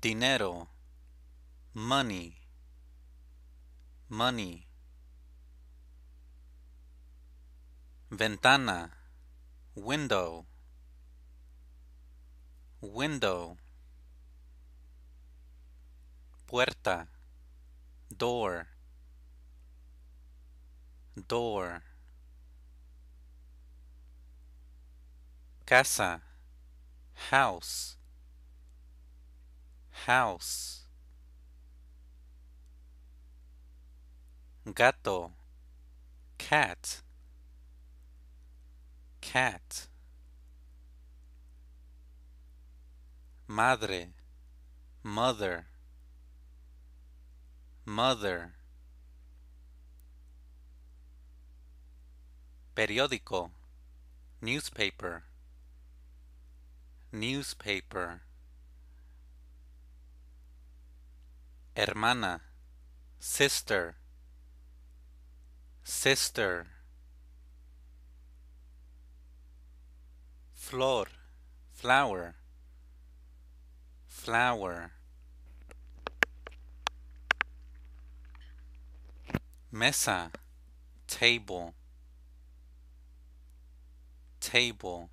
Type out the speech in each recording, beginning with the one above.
dinero, money, money. Ventana, window, window. Puerta, door, door. Casa, house house gato cat cat madre mother mother periódico newspaper newspaper hermana, sister, sister, flor, flower, flower, mesa, table, table,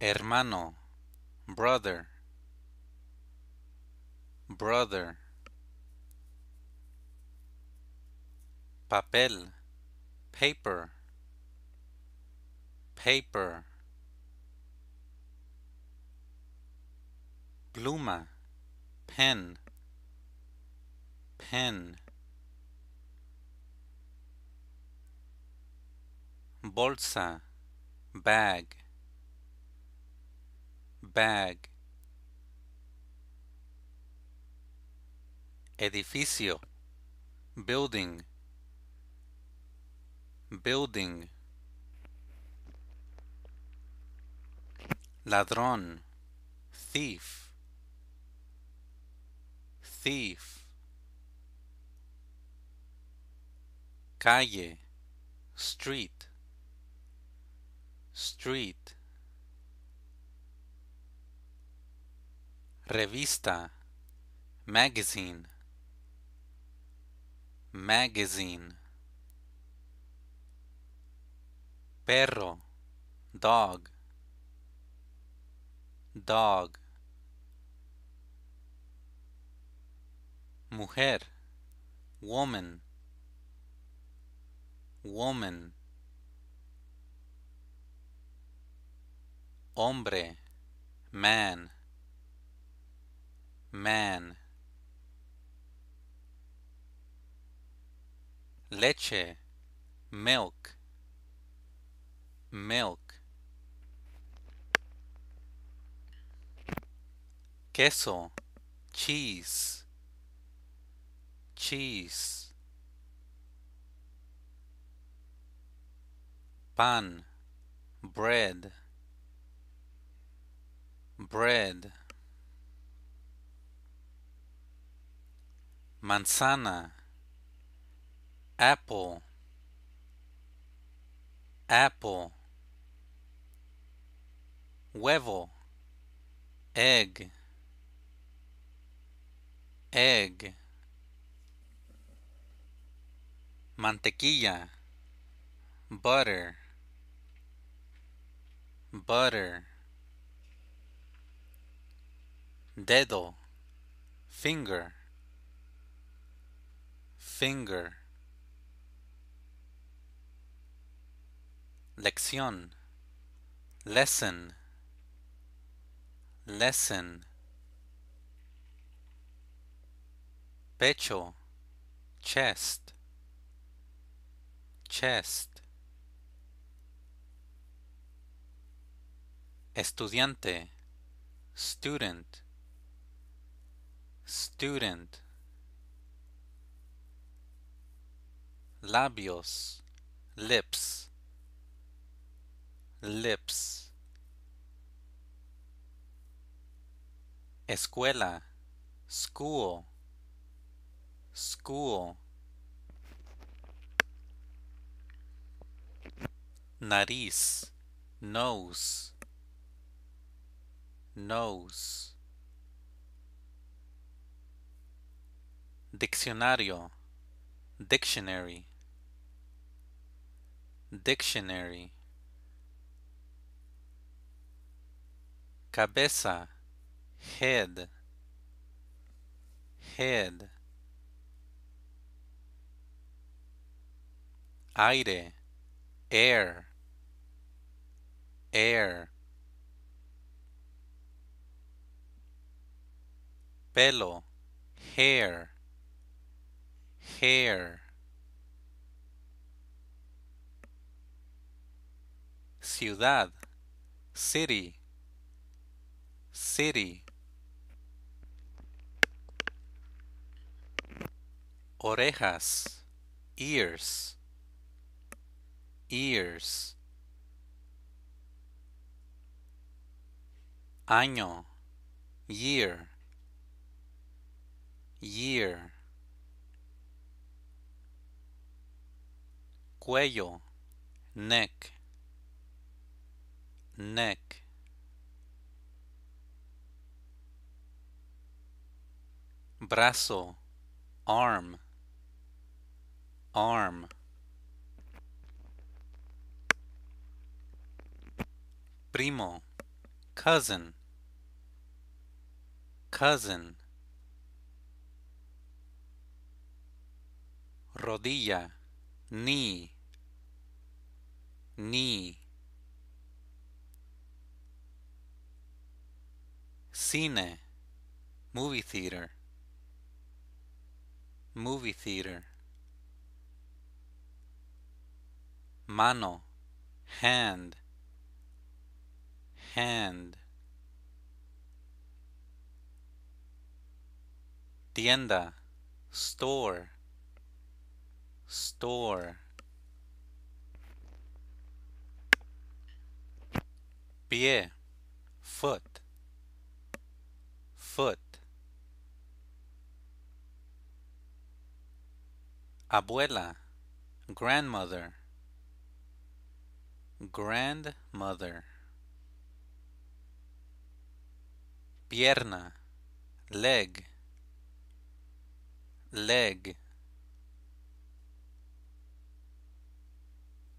hermano, brother, brother papel paper paper pluma pen pen bolsa bag bag edificio building building ladrón thief thief calle street street revista magazine magazine perro dog dog mujer woman woman hombre man man leche, milk, milk. Queso, cheese, cheese. Pan, bread, bread. Manzana apple apple Weevil egg egg mantequilla butter butter dedo finger finger lección, lesson, lesson, pecho, chest, chest, estudiante, student, student, labios, lips, lips escuela school school nariz nose nose diccionario dictionary dictionary cabeza head head aire air air pelo hair hair ciudad city city orejas ears ears año year year cuello neck neck brazo, arm, arm. Primo, cousin, cousin. Rodilla, knee, knee. Cine, movie theater movie theater mano hand hand tienda store store pie foot foot abuela, grandmother, grandmother, pierna, leg, leg,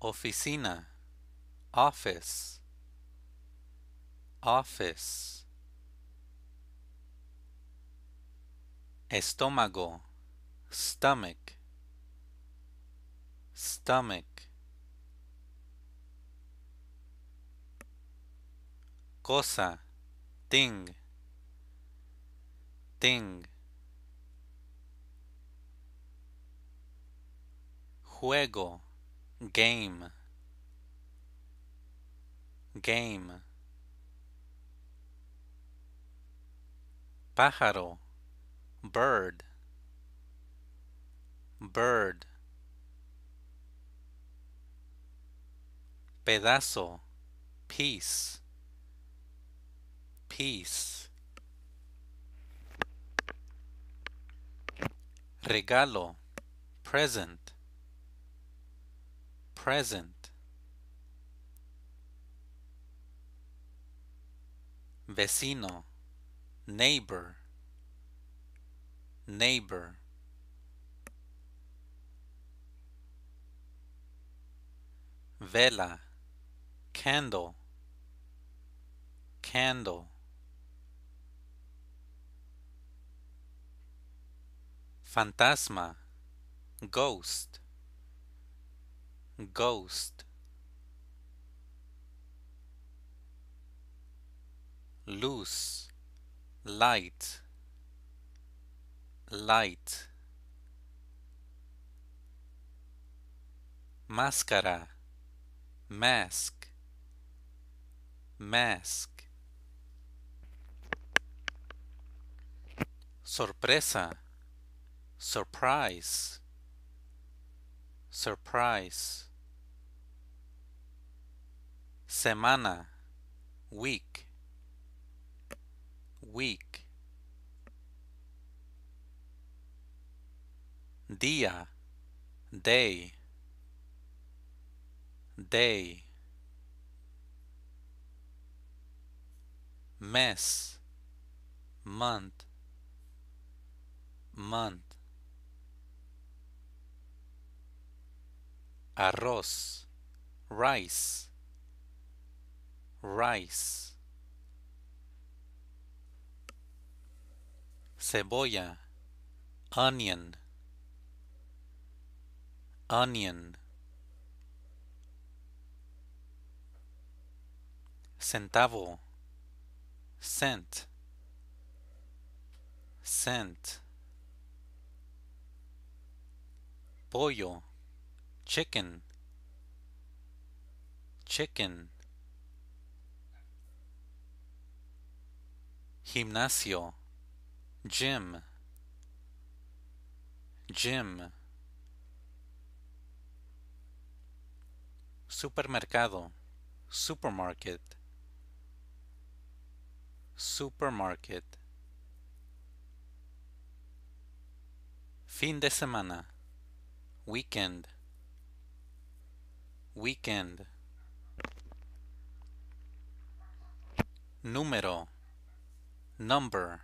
oficina, office, office, estómago, stomach, stomach cosa thing thing juego game game pájaro bird bird pedazo, piece, piece. Regalo, present, present. Vecino, neighbor, neighbor. Vela candle candle fantasma ghost ghost loose light light máscara mask mask sorpresa surprise surprise semana week week dia day day mess month month arroz rice rice cebolla onion onion centavo sent sent pollo chicken chicken gimnasio gym gym supermercado supermarket supermarket, fin de semana, weekend, weekend, número, number,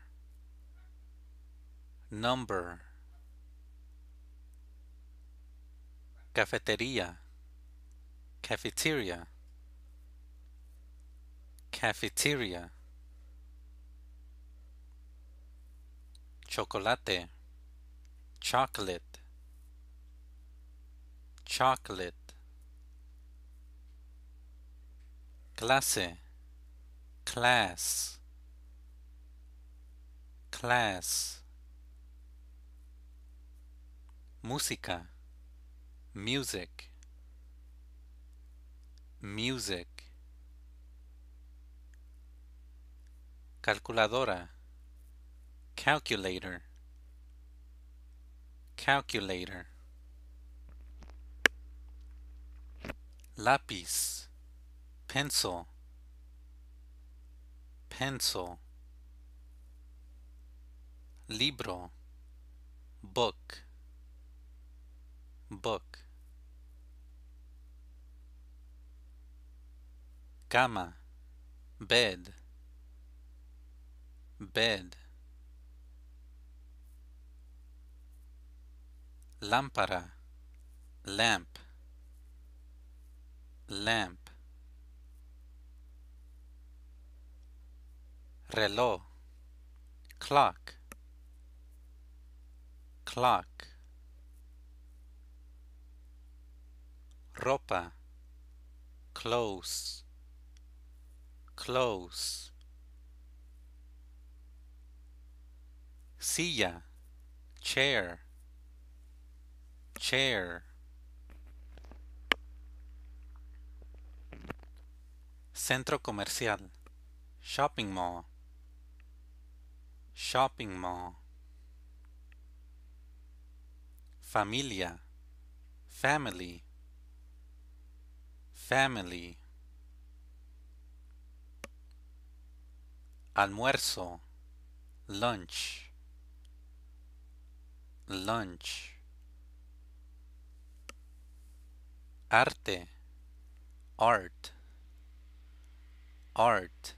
number, cafetería, cafeteria, cafeteria chocolate chocolate chocolate clase class class música music music calculadora calculator calculator lapis pencil pencil libro book book cama bed bed lámpara, lamp, lamp. Relo, clock, clock. Ropa, clothes, clothes. Silla, chair, chair. Centro comercial. Shopping mall. Shopping mall. Familia. Family. Family. Almuerzo. Lunch. Lunch. arte, art, art.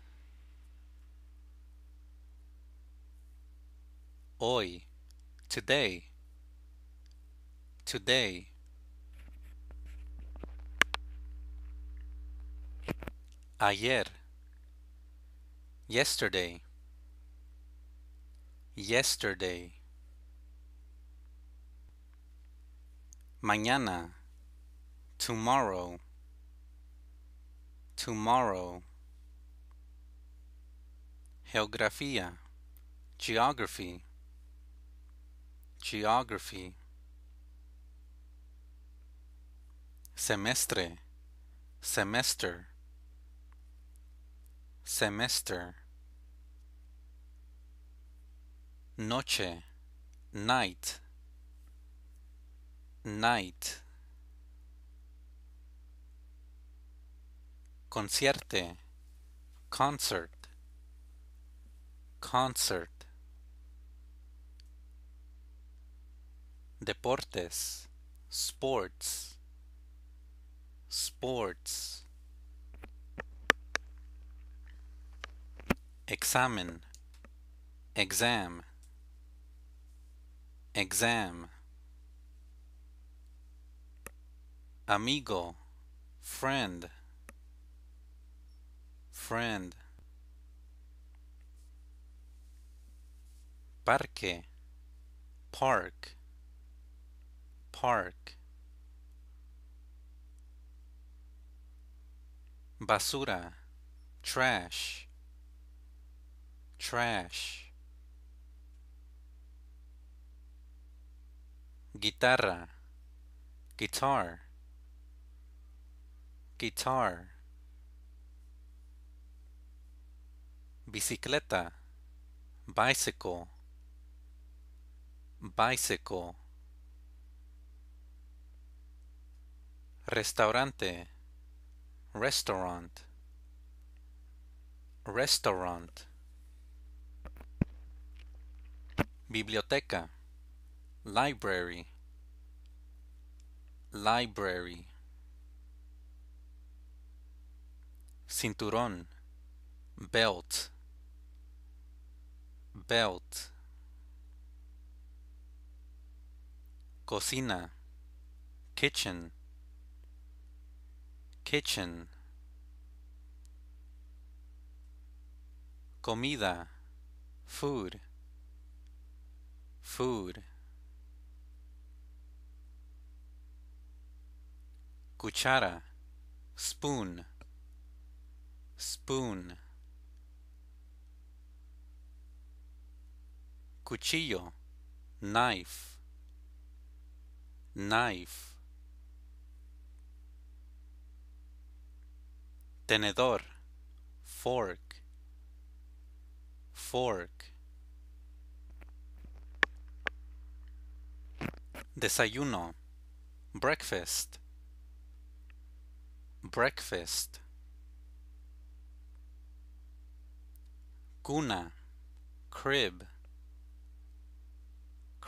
Hoy, today, today. Ayer, yesterday, yesterday. Mañana tomorrow tomorrow geografía geography geography semestre semester semester noche night night Concierte, concert, concert. Deportes, sports, sports. Examen, exam, exam. Amigo, friend, friend parque park park basura trash trash guitarra guitar guitar bicicleta, bicycle, bicycle. Restaurante, restaurant, restaurant. Biblioteca, library, library. Cinturón, belt belt cocina kitchen kitchen comida food food cuchara spoon spoon cuchillo, knife, knife. Tenedor, fork, fork. Desayuno, breakfast, breakfast. Cuna, crib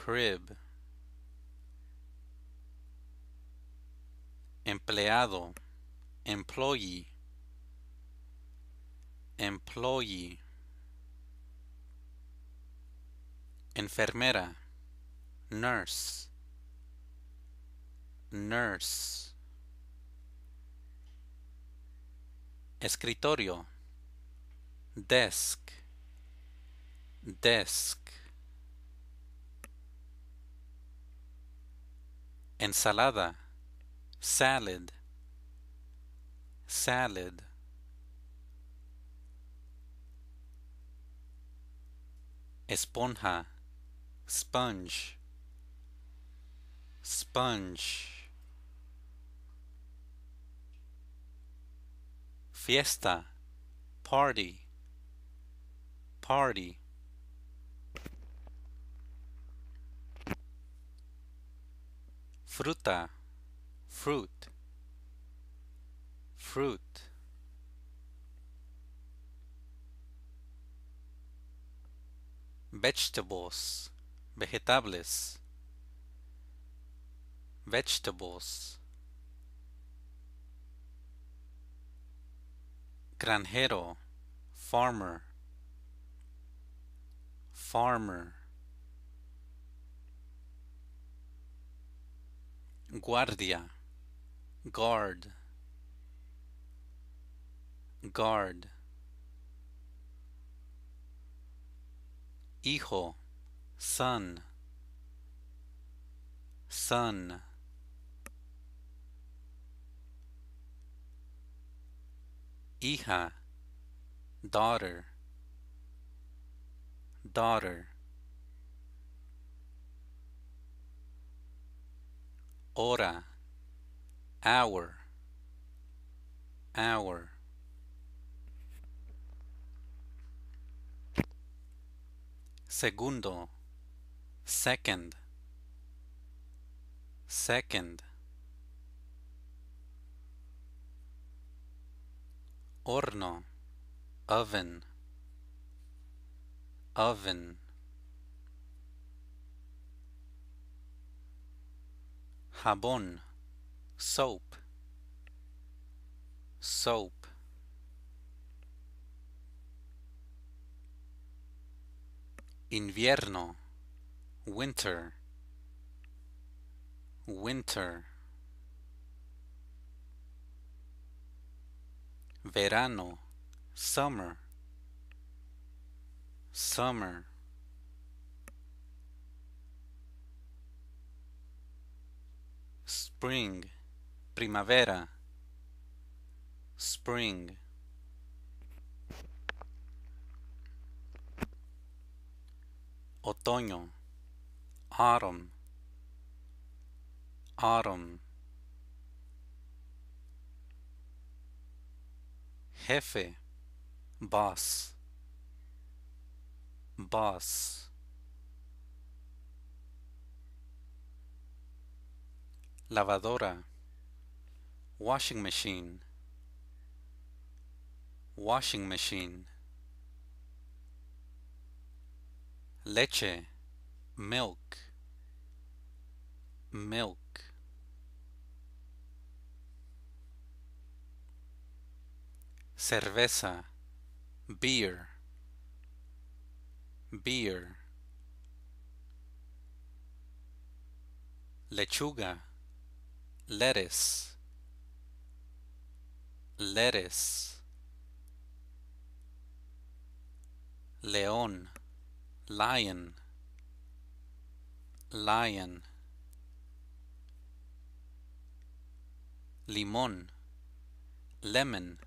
crib empleado employee employee enfermera nurse nurse escritorio desk desk ensalada salad salad esponja sponge sponge fiesta party party fruta fruit fruit vegetables vegetables vegetables granjero farmer farmer guardia, guard, guard, hijo, son, son, hija, daughter, daughter. hora, hour, hour. Segundo, second, second. Horno, oven, oven. jabón, soap, soap. Invierno, winter, winter. Verano, summer, summer. spring, primavera, spring. Otoño, autumn, autumn. Jefe, boss, boss. lavadora, washing machine, washing machine, leche, milk, milk, cerveza, beer, beer, lechuga, lettuce lettuce león lion lion limón lemon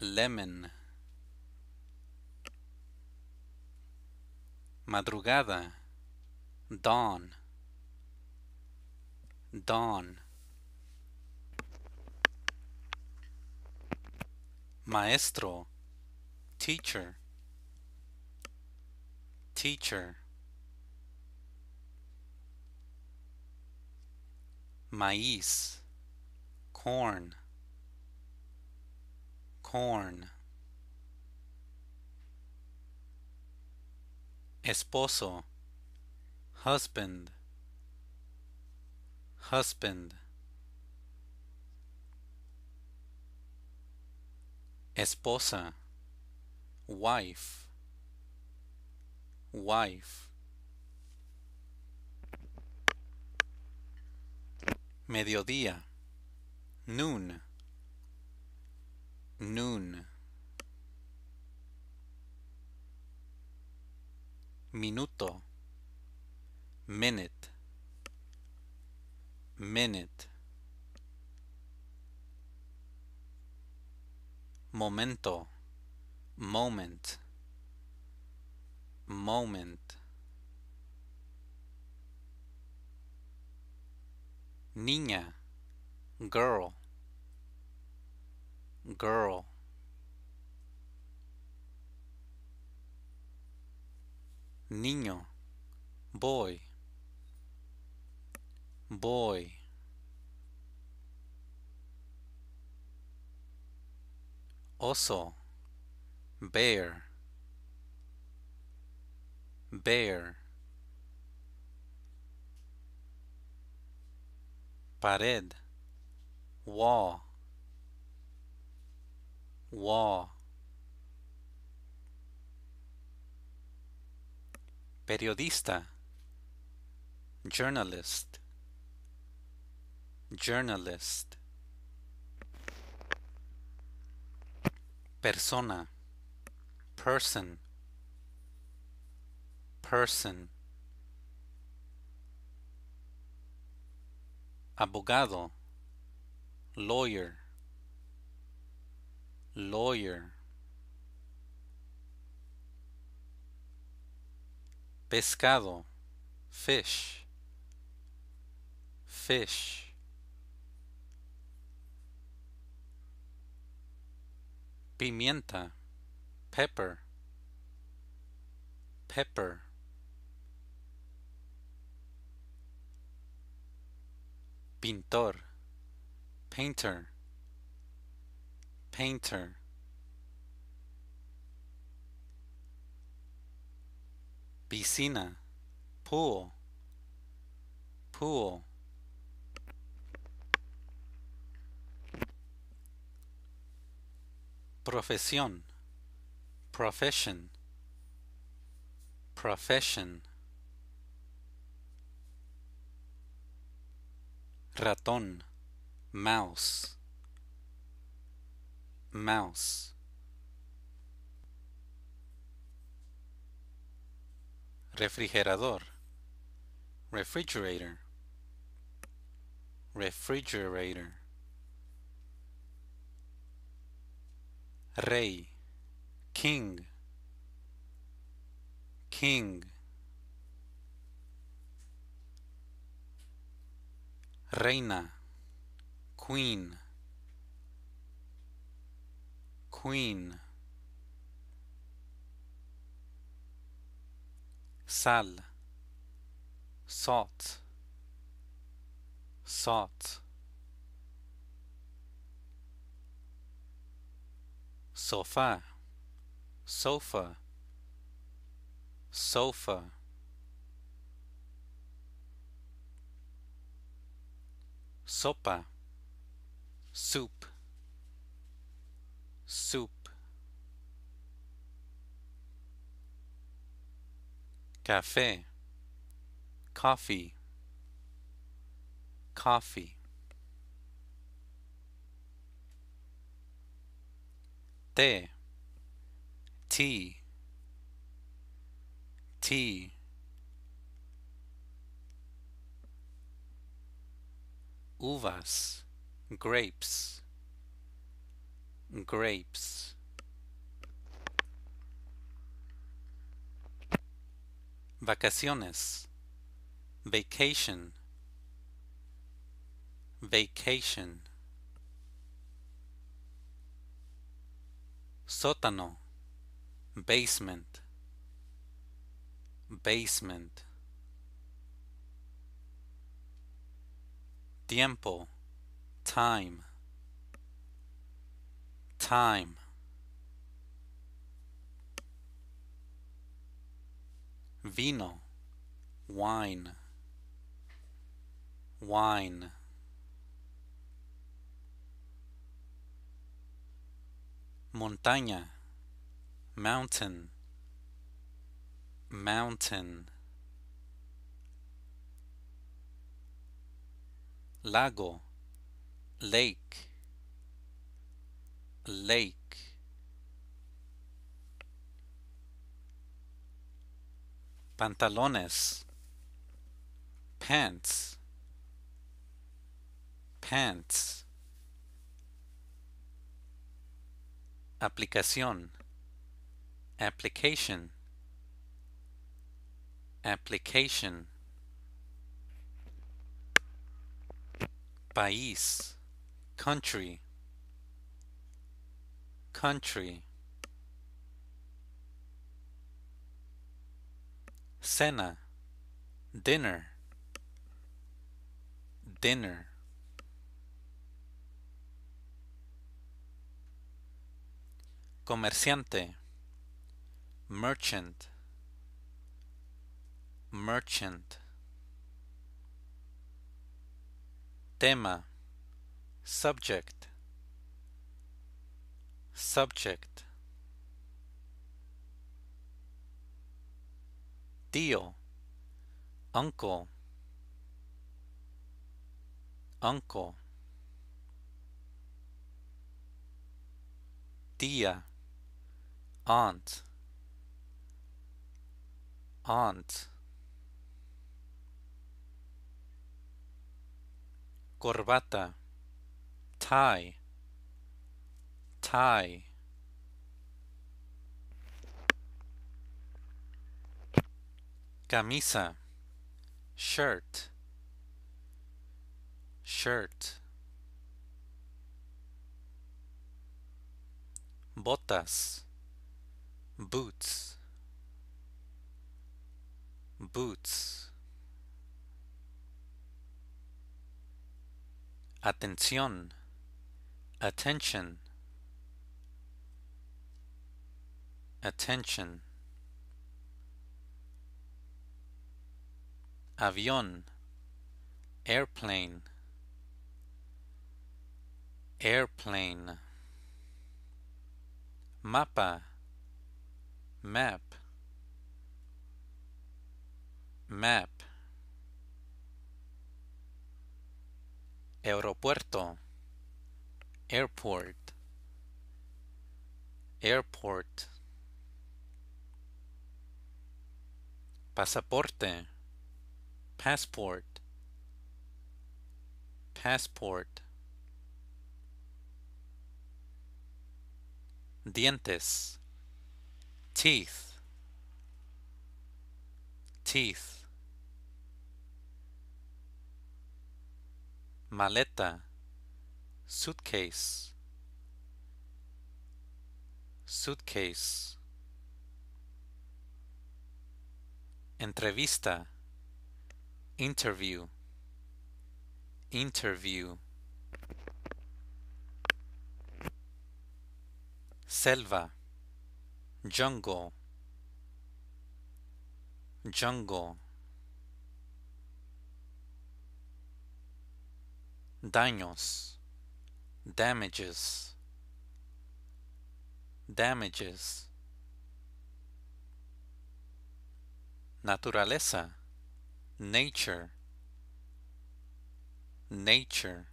lemon madrugada dawn Dawn Maestro Teacher Teacher Maíz Corn Corn Esposo Husband husband esposa wife wife mediodía noon noon minuto minute minute momento moment moment niña girl girl niño boy boy oso bear bear pared wall wall periodista journalist journalist persona person person abogado lawyer lawyer pescado fish fish pimienta, pepper, pepper. Pintor, painter, painter. Piscina, pool, pool. profesión profession profession ratón mouse mouse refrigerador refrigerator refrigerator rey, king, king, reina, queen, queen, sal, salt, salt. sofa sofa sofa sopa soup soup café coffee coffee T T T uvas, grapes, grapes. Vacaciones, vacation, vacation. sótano, basement, basement, tiempo, time, time, vino, wine, wine. montaña mountain mountain lago lake lake pantalones pants pants aplicación, application, application, país, country, country, cena, dinner, dinner. comerciante merchant merchant tema subject subject tío uncle uncle tía aunt aunt corbata tie tie camisa shirt shirt botas boots boots atención attention attention avión airplane airplane mapa map map aeropuerto airport airport pasaporte passport passport dientes teeth, teeth, maleta, suitcase, suitcase, entrevista, interview, interview, selva, jungle jungle daños damages damages naturaleza nature nature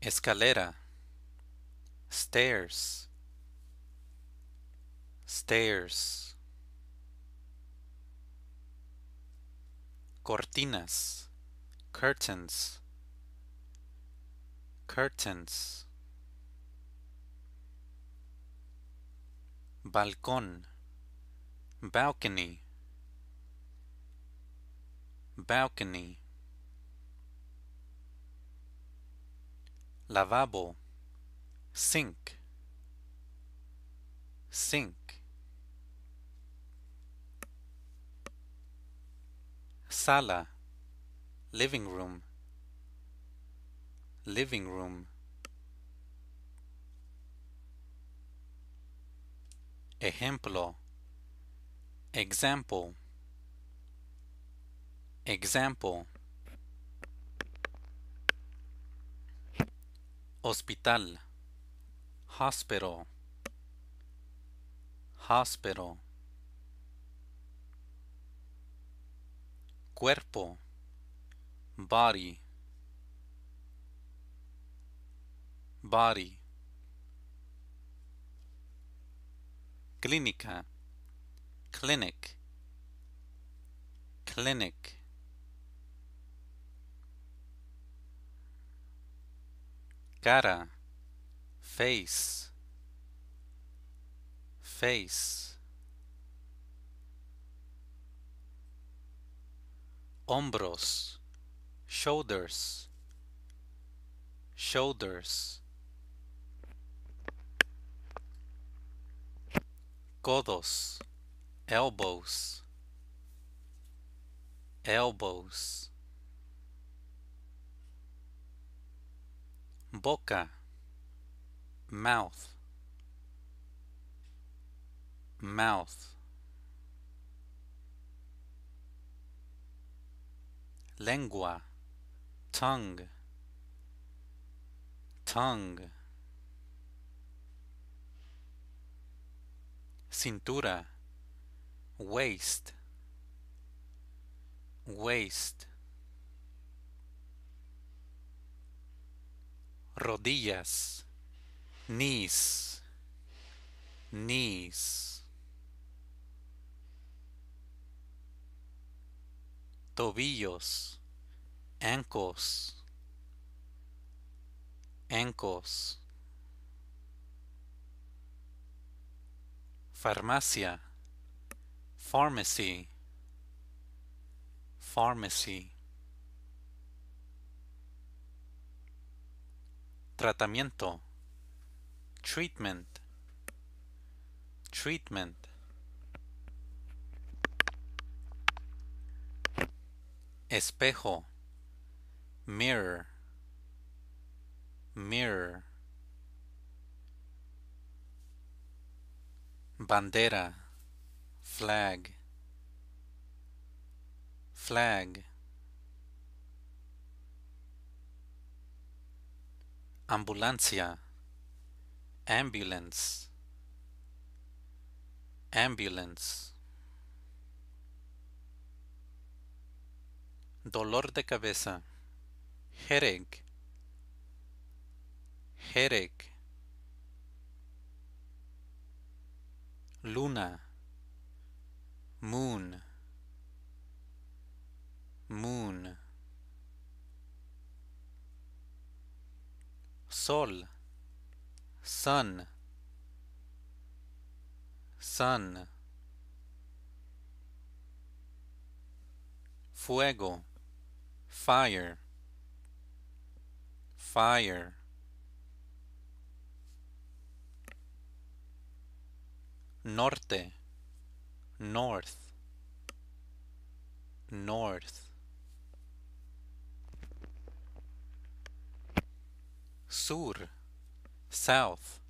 escalera stairs stairs cortinas curtains curtains balcón balcony balcony lavabo sink sink sala living room living room ejemplo example example hospital hospital hospital cuerpo body body clínica clinic clinic cara fez, face, ombros, shoulders, shoulders, codos, elbows, elbows, boca mouth mouth lengua tongue tongue cintura waist waist rodillas knees knees tobillos Encos Encos farmacia pharmacy pharmacy tratamiento treatment treatment espejo mirror mirror bandera flag flag ambulancia ambulance ambulance dolor de cabeza headache headache luna moon moon sol sun sun fuego fire fire norte north north sur south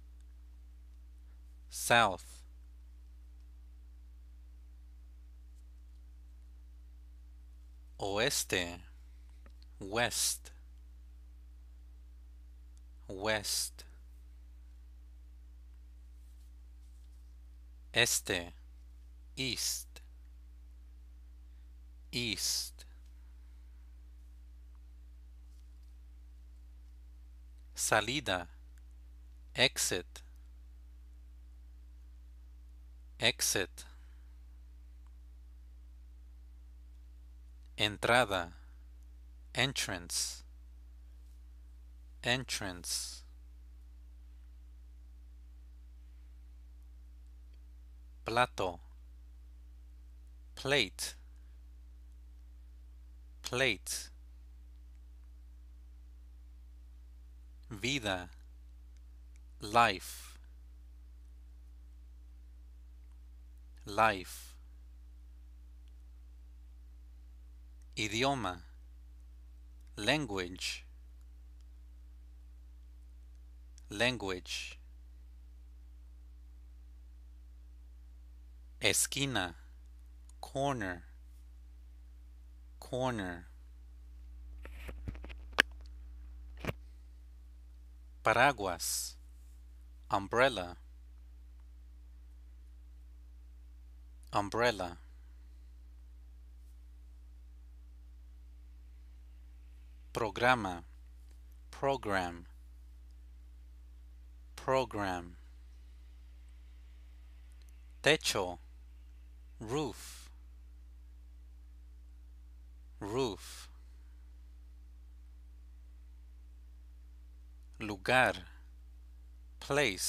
south oeste west west este east east salida exit exit entrada entrance entrance plato plate plate vida life life idioma language language esquina corner corner paraguas umbrella umbrella programa program program techo roof roof lugar place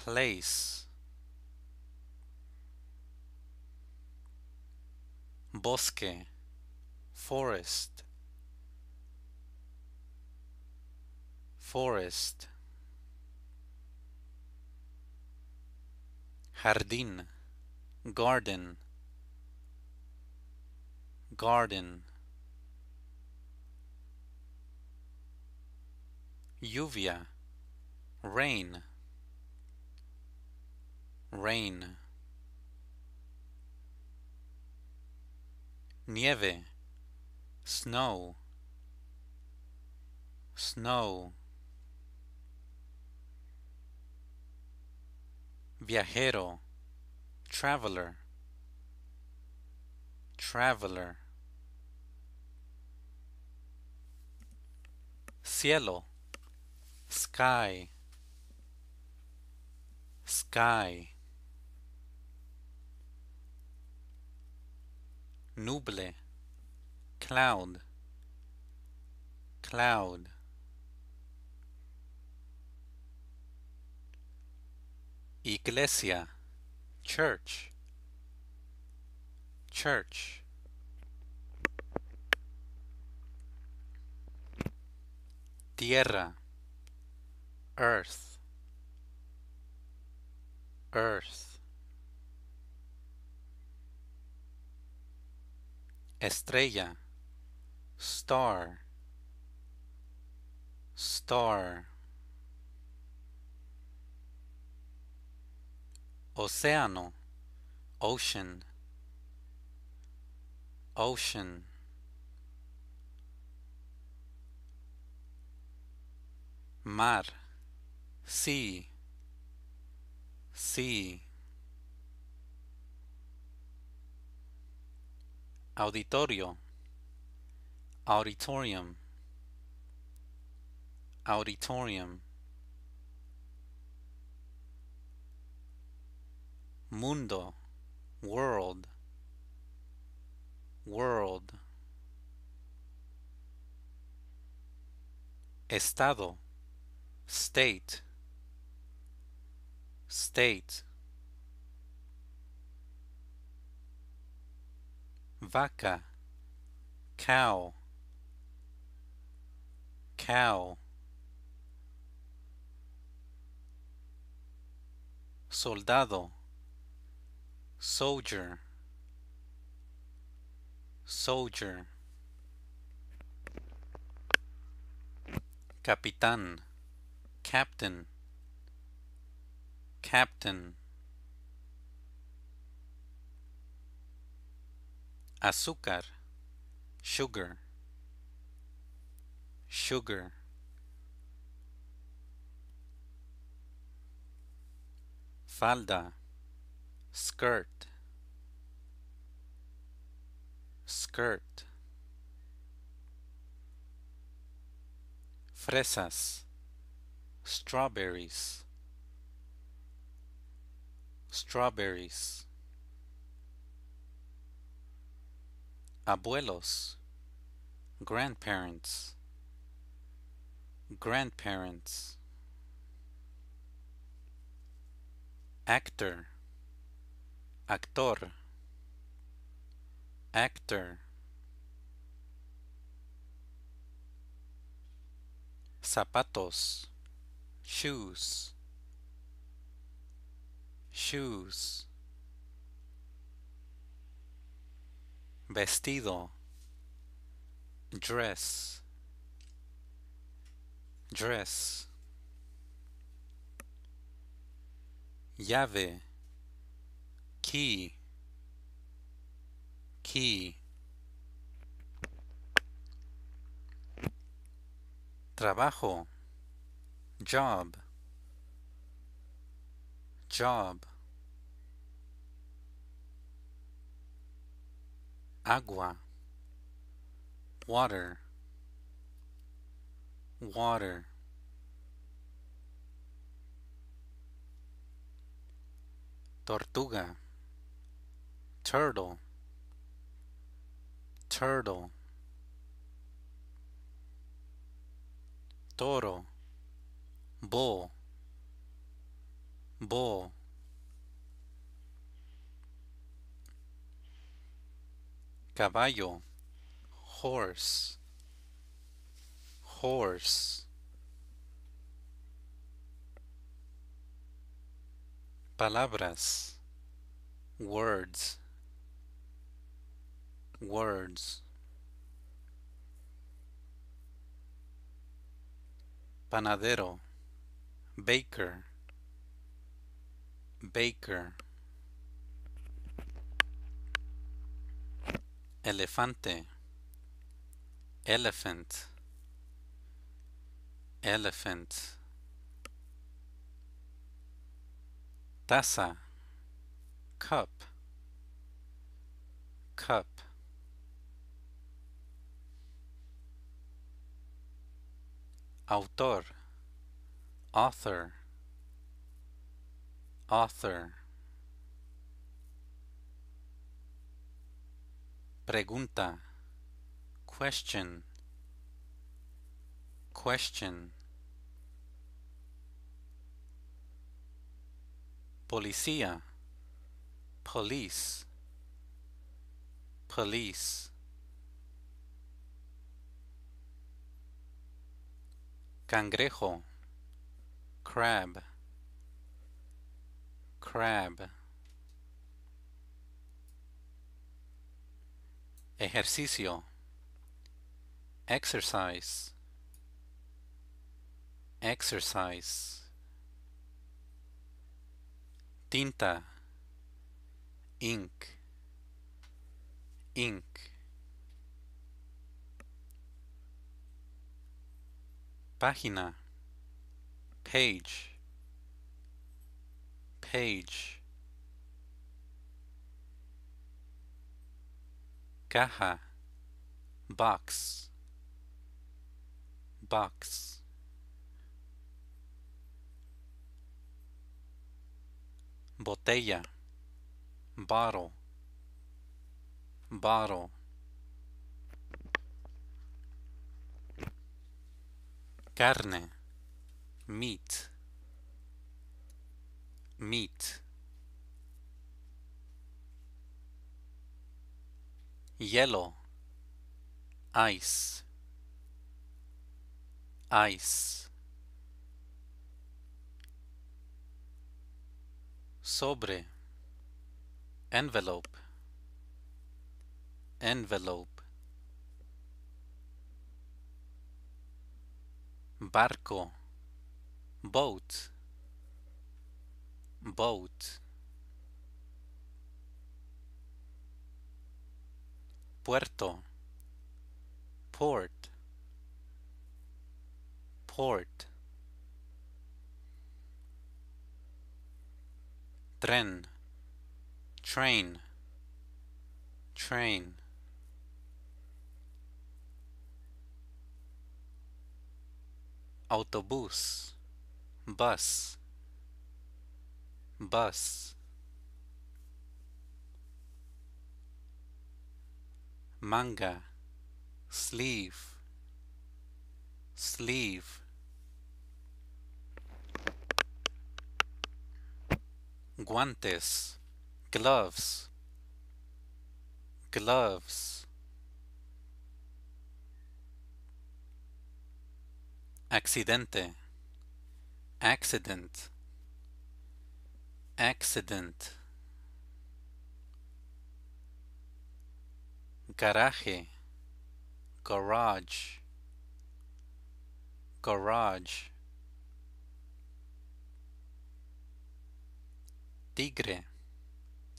place bosque forest forest jardín garden garden lluvia rain rain nieve snow snow viajero traveler traveler cielo sky sky nuble cloud cloud iglesia church church tierra earth Earth. Estrella. Star. Star. Océano. Ocean. Ocean. Mar. Sea C. Auditorio. Auditorium. Auditorium. Mundo. World. World. Estado. State state vaca cow cow soldado soldier soldier capitán captain captain azúcar sugar sugar falda skirt skirt fresas strawberries strawberries abuelos grandparents grandparents actor actor actor zapatos shoes shoes vestido dress dress llave key key trabajo job job agua water water tortuga turtle turtle toro bull bo caballo horse horse palabras words words panadero baker baker elefante elephant elephant taza cup cup autor author Author. Pregunta. Question. Question. Policía. Police. Police. Cangrejo. Crab. crab. Ejercicio. Exercise. Exercise. Tinta. Ink. Ink. Página. Page page caja box box botella bottle bottle carne meat Meat. Yellow, ice, ice. Sobre, envelope, envelope. Barco, boat boat puerto port port tren train train autobus bus bus manga sleeve sleeve guantes gloves gloves accidente accident accident garage garage garage tigre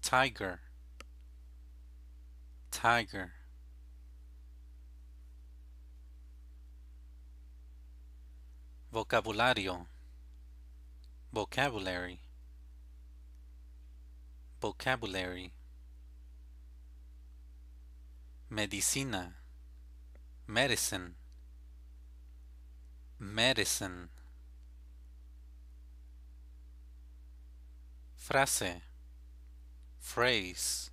tiger tiger vocabulario vocabulary Vocabulary Medicina Medicine Medicine Frase Phrase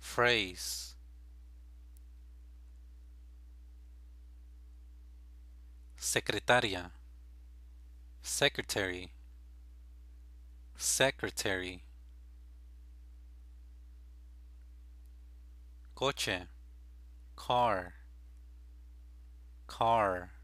Phrase Secretaria Secretary Secretary coche car car